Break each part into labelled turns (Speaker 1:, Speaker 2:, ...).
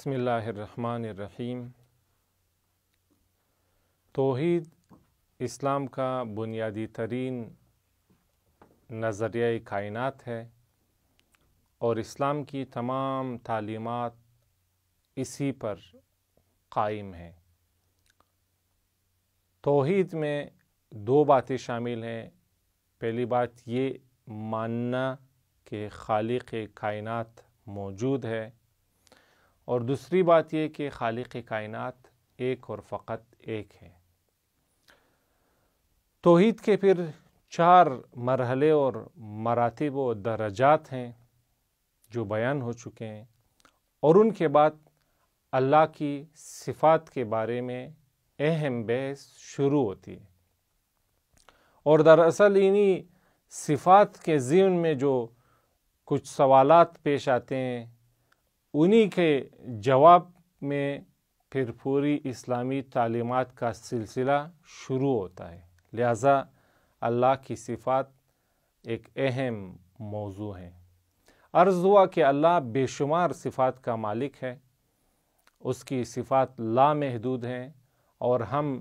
Speaker 1: بسم اللہ الرحمن الرحیم توحید اسلام کا بنیادی ترین نظریہ کائنات ہے اور اسلام کی تمام تعلیمات اسی پر قائم ہیں توحید میں دو باتیں شامل ہیں پہلی بات یہ ماننا کہ خالق کائنات موجود ہے اور دوسری بات یہ کہ خالق کائنات ایک اور فقط ایک ہے توحید کے پھر چار مرحلے اور مراتب و درجات ہیں جو بیان ہو چکے ہیں اور ان کے بعد اللہ کی صفات کے بارے میں اہم بحث شروع ہوتی ہے اور دراصل انہی صفات کے ذہن میں جو کچھ سوالات پیش آتے ہیں انہی کے جواب میں پھر پوری اسلامی تعلیمات کا سلسلہ شروع ہوتا ہے لہذا اللہ کی صفات ایک اہم موضوع ہے عرض ہوا کہ اللہ بے شمار صفات کا مالک ہے اس کی صفات لامحدود ہیں اور ہم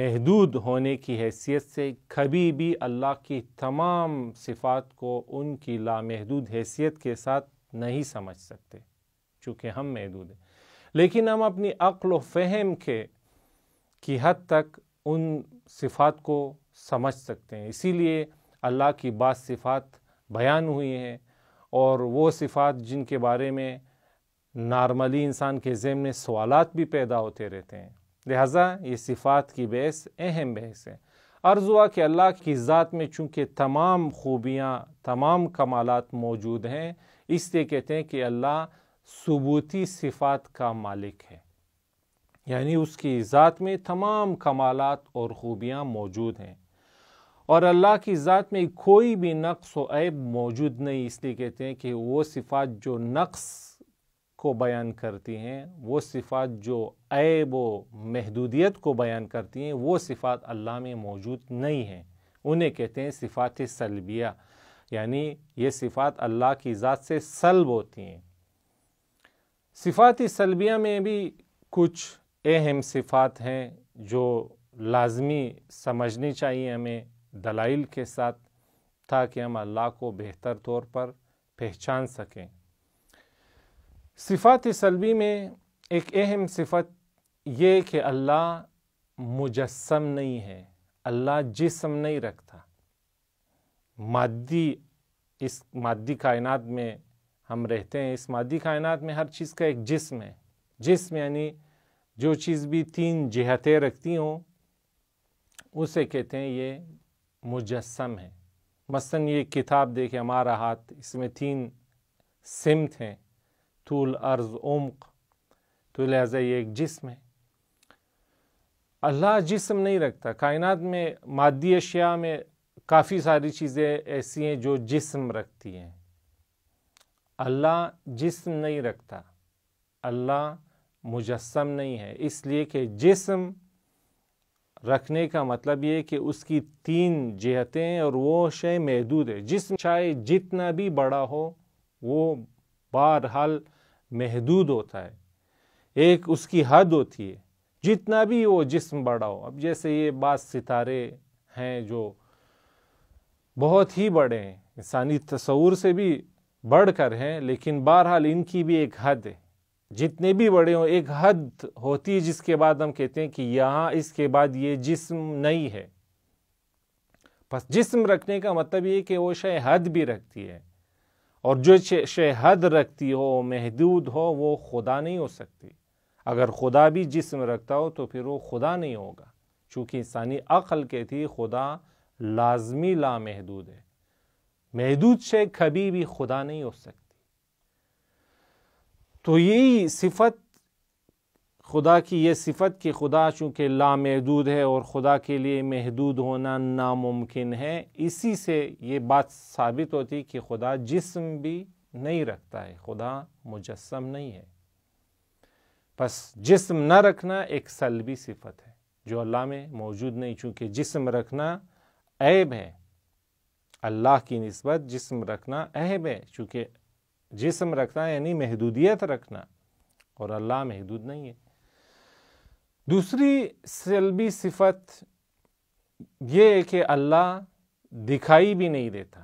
Speaker 1: محدود ہونے کی حیثیت سے کبھی بھی اللہ کی تمام صفات کو ان کی لامحدود حیثیت کے ساتھ نہیں سمجھ سکتے چونکہ ہم محدود ہیں لیکن ہم اپنی عقل و فہم کے کی حد تک ان صفات کو سمجھ سکتے ہیں اسی لیے اللہ کی بعض صفات بیان ہوئی ہیں اور وہ صفات جن کے بارے میں نارملی انسان کے ذہن میں سوالات بھی پیدا ہوتے رہتے ہیں لہٰذا یہ صفات کی بحث اہم بحث ہے عرض ہوا کہ اللہ کی ذات میں چونکہ تمام خوبیاں تمام کمالات موجود ہیں اس لیے کہتے ہیں کہ اللہ ثبوتی صفات کا مالک ہے یعنی اس کی ذات میں تمام کمالات اور خوبیاں موجود ہیں اور اللہ کی ذات میں کوئی بھی نقص و عیب موجود نہیں اس لیے کہتے ہیں کہ وہ صفات جو نقص کو بیان کرتی ہیں وہ صفات جو عیب و محدودیت کو بیان کرتی ہیں وہ صفات اللہ میں موجود نہیں ہیں انہیں کہتے ہیں صفات سلبیہ یعنی یہ صفات اللہ کی ذات سے سلب ہوتی ہیں صفات سلبیہ میں بھی کچھ اہم صفات ہیں جو لازمی سمجھنی چاہیے ہمیں دلائل کے ساتھ تاکہ ہم اللہ کو بہتر طور پر پہچان سکیں صفات سلبی میں ایک اہم صفت یہ کہ اللہ مجسم نہیں ہے اللہ جسم نہیں رکھتا مادی اس مادی کائنات میں ہم رہتے ہیں اس مادی کائنات میں ہر چیز کا ایک جسم ہے جسم یعنی جو چیز بھی تین جہتیں رکھتی ہوں اسے کہتے ہیں یہ مجسم ہے مثلا یہ کتاب دیکھیں ہمارا ہاتھ اس میں تین سمت ہیں طول عرض عمق تو لہٰذا یہ ایک جسم ہے اللہ جسم نہیں رکھتا کائنات میں مادی اشیاء میں کافی ساری چیزیں ایسی ہیں جو جسم رکھتی ہیں اللہ جسم نہیں رکھتا اللہ مجسم نہیں ہے اس لیے کہ جسم رکھنے کا مطلب یہ کہ اس کی تین جہتیں اور وہ شے محدود ہے جسم چاہے جتنا بھی بڑا ہو وہ بہرحال محدود ہوتا ہے ایک اس کی حد ہوتی ہے جتنا بھی وہ جسم بڑا ہو اب جیسے یہ بعض ستارے ہیں جو بہت ہی بڑے ہیں انسانی تصور سے بھی بڑھ کر ہیں لیکن بہرحال ان کی بھی ایک حد ہے جتنے بھی بڑے ہوں ایک حد ہوتی ہے جس کے بعد ہم کہتے ہیں کہ یہاں اس کے بعد یہ جسم نہیں ہے بس جسم رکھنے کا مطلب یہ کہ وہ حد بھی رکھتی ہے اور جو شے حد رکھتی ہو محدود ہو وہ خدا نہیں ہو سکتی اگر خدا بھی جسم رکھتا ہو تو پھر وہ خدا نہیں ہوگا چونکہ انسانی عقل کہتی خدا لازمی لامحدود ہے محدود شے کبھی بھی خدا نہیں ہو سکتی تو یہی صفت خدا کی یہ صفت کہ خدا چونکہ لامحدود ہے اور خدا کے لیے محدود ہونا ناممکن ہے اسی سے یہ بات ثابت ہوتی کہ خدا جسم بھی نہیں رکھتا ہے خدا مجسم نہیں ہے بس جسم نہ رکھنا ایک سلبی صفت ہے جو اللہ میں موجود نہیں چونکہ جسم رکھنا عیب ہے اللہ کی نسبت جسم رکھنا اہم ہے چونکہ جسم رکھنا یعنی محدودیت رکھنا اور اللہ محدود نہیں ہے دوسری سلبی صفت یہ ہے کہ اللہ دکھائی بھی نہیں دیتا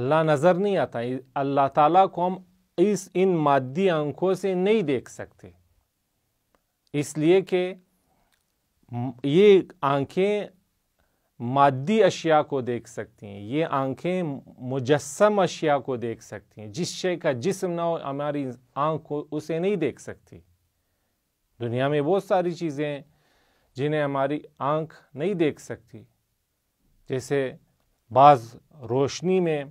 Speaker 1: اللہ نظر نہیں آتا اللہ تعالیٰ کو ہم اس ان مادی آنکھوں سے نہیں دیکھ سکتے اس لیے کہ یہ آنکھیں مادی اشیاء کو دیکھ سکتی ہیں یہ آنکھیں مجسم اشیاء کو دیکھ سکتی ہیں جس شے کا جسم نہ ہو ہماری آنکھ کو اسے نہیں دیکھ سکتی دنیا میں بہت ساری چیزیں ہیں جنہیں ہماری آنکھ نہیں دیکھ سکتی جیسے بعض روشنی میں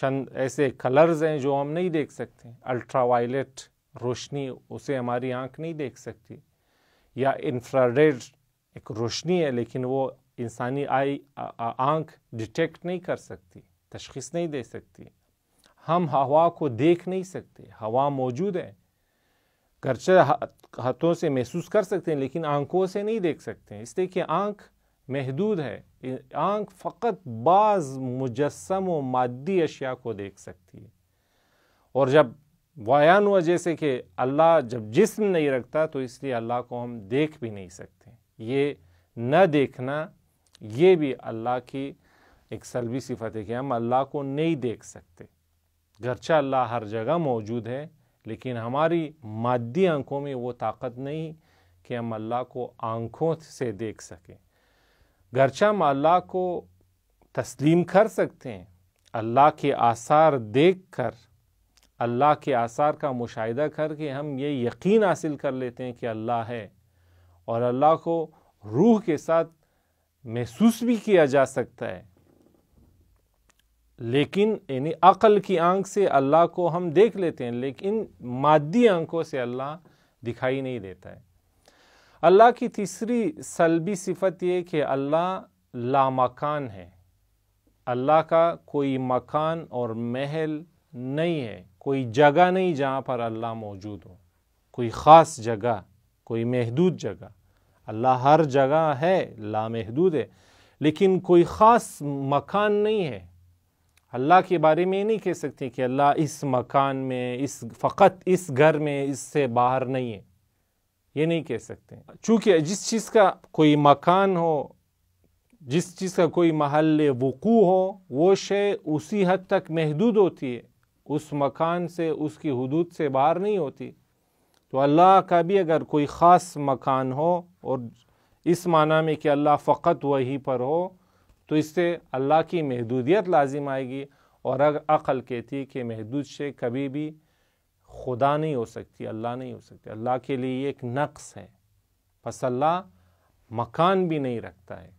Speaker 1: چند ایسے کلرز ہیں جو ہم نہیں دیکھ سکتے الٹرا وائلیٹ روشنی اسے ہماری آنکھ نہیں دیکھ سکتی یا انفراریڈ ایک روشنی ہے لیکن وہ انسانی آئی آنکھ ڈیٹیکٹ نہیں کر سکتی تشخیص نہیں دے سکتی ہم ہوا کو دیکھ نہیں سکتے ہوا موجود ہے گرچہ ہاتھوں سے محسوس کر سکتے ہیں لیکن آنکھوں سے نہیں دیکھ سکتے ہیں اس لیے کہ آنکھ محدود ہے آنکھ فقط بعض مجسم و مادی اشیاء کو دیکھ سکتی ہے اور جب وایان ہوا جیسے کہ اللہ جب جسم نہیں رکھتا تو اس لیے اللہ کو ہم دیکھ بھی نہیں سکتے یہ نہ دیکھنا یہ بھی اللہ کی ایک سلوی صفت ہے کہ ہم اللہ کو نہیں دیکھ سکتے گرچہ اللہ ہر جگہ موجود ہے لیکن ہماری مادی آنکھوں میں وہ طاقت نہیں کہ ہم اللہ کو آنکھوں سے دیکھ سکیں گرچہ ہم اللہ کو تسلیم کر سکتے ہیں اللہ کے آثار دیکھ کر اللہ کے آثار کا مشاہدہ کر کے ہم یہ یقین حاصل کر لیتے ہیں کہ اللہ ہے اور اللہ کو روح کے ساتھ محسوس بھی کیا جا سکتا ہے لیکن یعنی عقل کی آنکھ سے اللہ کو ہم دیکھ لیتے ہیں لیکن مادی آنکھوں سے اللہ دکھائی نہیں دیتا ہے اللہ کی تیسری سلبی صفت یہ کہ اللہ لامکان ہے اللہ کا کوئی مکان اور محل نہیں ہے کوئی جگہ نہیں جہاں پر اللہ موجود ہو کوئی خاص جگہ کوئی محدود جگہ اللہ ہر جگہ ہے لامحدود محدود ہے لیکن کوئی خاص مکان نہیں ہے اللہ کے بارے میں نہیں کہہ سکتے کہ اللہ اس مکان میں اس فقط اس گھر میں اس سے باہر نہیں ہے یہ نہیں کہہ سکتے چونکہ جس چیز کا کوئی مکان ہو جس چیز کا کوئی محل وقوع ہو وہ شے اسی حد تک محدود ہوتی ہے اس مکان سے اس کی حدود سے باہر نہیں ہوتی تو اللہ کا بھی اگر کوئی خاص مکان ہو اور اس معنی میں کہ اللہ فقط وہی پر ہو تو اس سے اللہ کی محدودیت لازم آئے گی اور اگر عقل کہتی ہے کہ محدود شے کبھی بھی خدا نہیں ہو سکتی اللہ نہیں ہو سکتی اللہ کے لیے ایک نقص ہے پس اللہ مکان بھی نہیں رکھتا ہے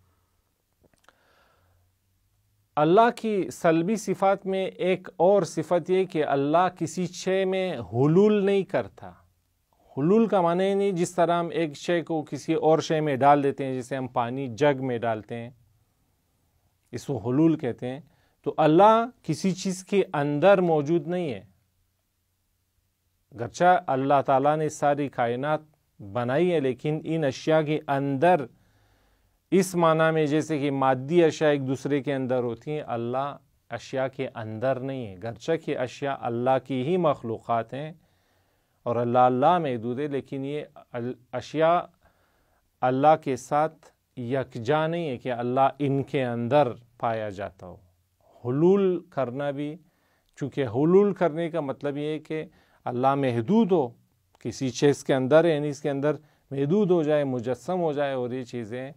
Speaker 1: اللہ کی سلبی صفات میں ایک اور صفت یہ کہ اللہ کسی شے میں حلول نہیں کرتا حلول کا معنی ہی نہیں جس طرح ہم ایک شے کو کسی اور شے میں ڈال دیتے ہیں جسے ہم پانی جگ میں ڈالتے ہیں اس کو حلول کہتے ہیں تو اللہ کسی چیز کے اندر موجود نہیں ہے گرچہ اللہ تعالیٰ نے ساری کائنات بنائی ہے لیکن ان اشیاء کے اندر اس معنی میں جیسے کہ مادی اشیاء ایک دوسرے کے اندر ہوتی ہیں اللہ اشیاء کے اندر نہیں ہے گرچہ کی اشیاء اللہ کی ہی مخلوقات ہیں اور اللہ اللہ محدود ہے لیکن یہ اشیاء اللہ کے ساتھ یکجا نہیں ہے کہ اللہ ان کے اندر پایا جاتا ہو حلول کرنا بھی چونکہ حلول کرنے کا مطلب یہ ہے کہ اللہ محدود ہو کسی چیز کے اندر یعنی اس کے اندر محدود ہو جائے مجسم ہو جائے اور یہ چیزیں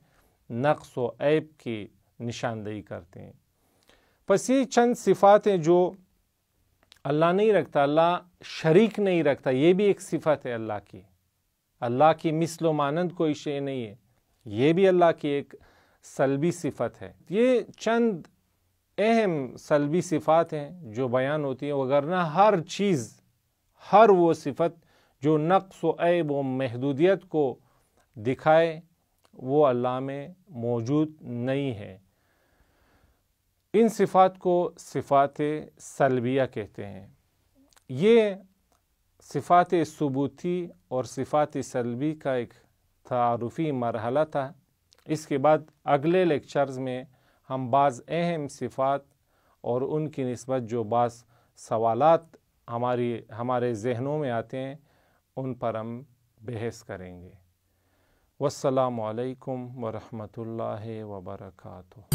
Speaker 1: نقص و عیب کی نشاندہی کرتے ہیں پس یہ چند صفات ہیں جو اللہ نہیں رکھتا اللہ شریک نہیں رکھتا یہ بھی ایک صفت ہے اللہ کی اللہ کی مثل و مانند کوئی شے نہیں ہے یہ بھی اللہ کی ایک سلبی صفت ہے یہ چند اہم سلبی صفات ہیں جو بیان ہوتی ہیں وغیرہ ہر چیز ہر وہ صفت جو نقص و عیب و محدودیت کو دکھائے وہ اللہ میں موجود نہیں ہے ان صفات کو صفات سلبیہ کہتے ہیں یہ صفات ثبوتی اور صفات سلبی کا ایک تعارفی مرحلہ تھا اس کے بعد اگلے لیکچرز میں ہم بعض اہم صفات اور ان کی نسبت جو بعض سوالات ہماری ہمارے ذہنوں میں آتے ہیں ان پر ہم بحث کریں گے والسلام علیکم ورحمۃ اللہ وبرکاتہ